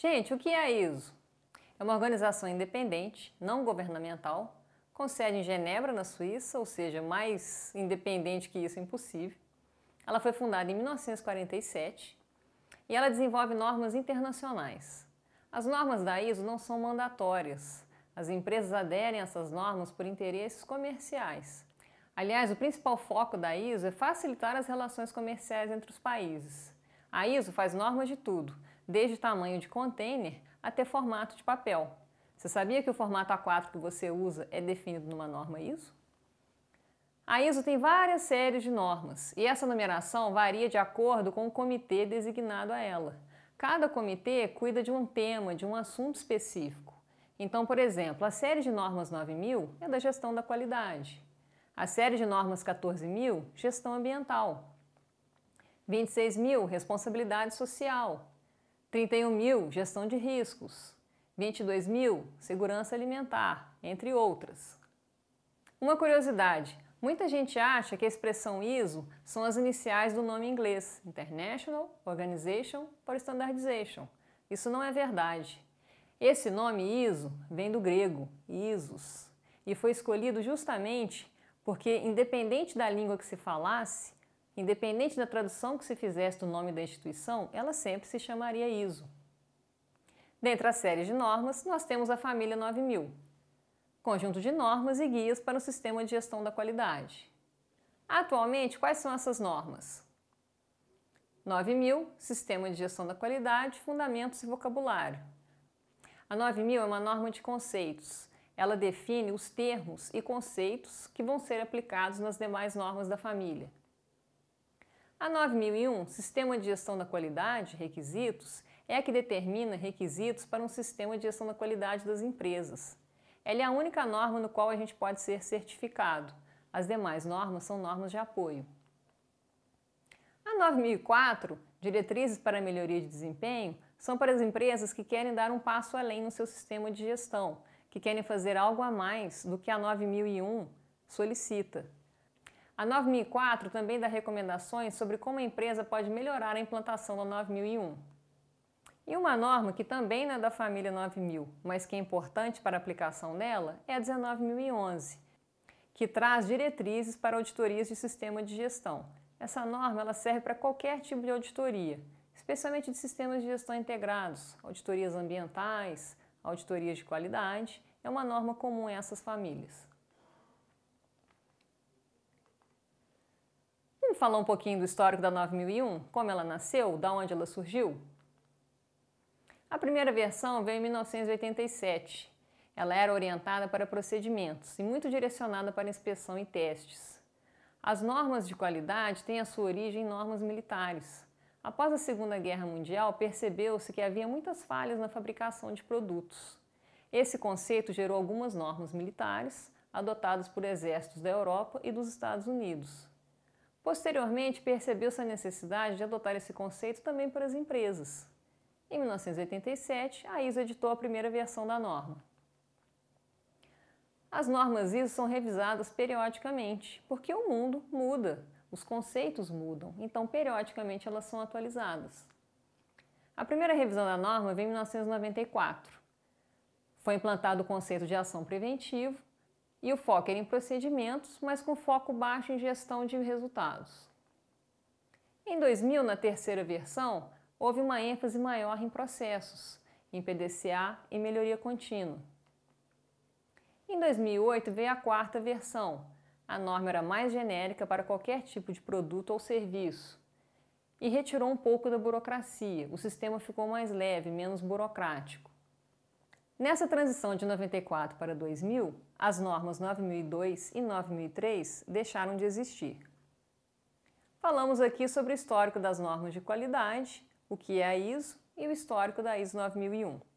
Gente, o que é a ISO? É uma organização independente, não governamental, com sede em Genebra, na Suíça, ou seja, mais independente que isso é impossível. Ela foi fundada em 1947 e ela desenvolve normas internacionais. As normas da ISO não são mandatórias. As empresas aderem a essas normas por interesses comerciais. Aliás, o principal foco da ISO é facilitar as relações comerciais entre os países. A ISO faz normas de tudo, desde o tamanho de container até formato de papel. Você sabia que o formato A4 que você usa é definido numa norma ISO? A ISO tem várias séries de normas e essa numeração varia de acordo com o comitê designado a ela. Cada comitê cuida de um tema, de um assunto específico. Então, por exemplo, a série de normas 9000 é da gestão da qualidade. A série de normas 14000, gestão ambiental. 26000, responsabilidade social. 31 mil, gestão de riscos. 22 mil, segurança alimentar, entre outras. Uma curiosidade, muita gente acha que a expressão ISO são as iniciais do nome inglês International Organization for Standardization. Isso não é verdade. Esse nome ISO vem do grego ISOS e foi escolhido justamente porque, independente da língua que se falasse, Independente da tradução que se fizesse do nome da instituição, ela sempre se chamaria ISO. Dentre a série de normas, nós temos a família 9000, conjunto de normas e guias para o sistema de gestão da qualidade. Atualmente, quais são essas normas? 9000, Sistema de Gestão da Qualidade, Fundamentos e Vocabulário. A 9000 é uma norma de conceitos. Ela define os termos e conceitos que vão ser aplicados nas demais normas da família. A 9001, Sistema de Gestão da Qualidade, Requisitos, é a que determina requisitos para um sistema de gestão da qualidade das empresas. Ela é a única norma no qual a gente pode ser certificado. As demais normas são normas de apoio. A 9004, Diretrizes para Melhoria de Desempenho, são para as empresas que querem dar um passo além no seu sistema de gestão, que querem fazer algo a mais do que a 9001 solicita. A 9004 também dá recomendações sobre como a empresa pode melhorar a implantação da 9001. E uma norma que também não é da família 9000, mas que é importante para a aplicação dela, é a 19011, que traz diretrizes para auditorias de sistema de gestão. Essa norma ela serve para qualquer tipo de auditoria, especialmente de sistemas de gestão integrados, auditorias ambientais, auditorias de qualidade. É uma norma comum a essas famílias. falar um pouquinho do histórico da 9001? Como ela nasceu? Da onde ela surgiu? A primeira versão veio em 1987. Ela era orientada para procedimentos e muito direcionada para inspeção e testes. As normas de qualidade têm a sua origem em normas militares. Após a Segunda Guerra Mundial, percebeu-se que havia muitas falhas na fabricação de produtos. Esse conceito gerou algumas normas militares, adotadas por exércitos da Europa e dos Estados Unidos. Posteriormente, percebeu-se a necessidade de adotar esse conceito também para as empresas. Em 1987, a ISO editou a primeira versão da norma. As normas ISO são revisadas periodicamente, porque o mundo muda, os conceitos mudam, então periodicamente elas são atualizadas. A primeira revisão da norma vem em 1994. Foi implantado o conceito de ação preventiva e o foco era em procedimentos, mas com foco baixo em gestão de resultados. Em 2000, na terceira versão, houve uma ênfase maior em processos, em PDCA e melhoria contínua. Em 2008 veio a quarta versão. A norma era mais genérica para qualquer tipo de produto ou serviço e retirou um pouco da burocracia. O sistema ficou mais leve, menos burocrático. Nessa transição de 94 para 2000, as normas 9002 e 9003 deixaram de existir. Falamos aqui sobre o histórico das normas de qualidade, o que é a ISO e o histórico da ISO 9001.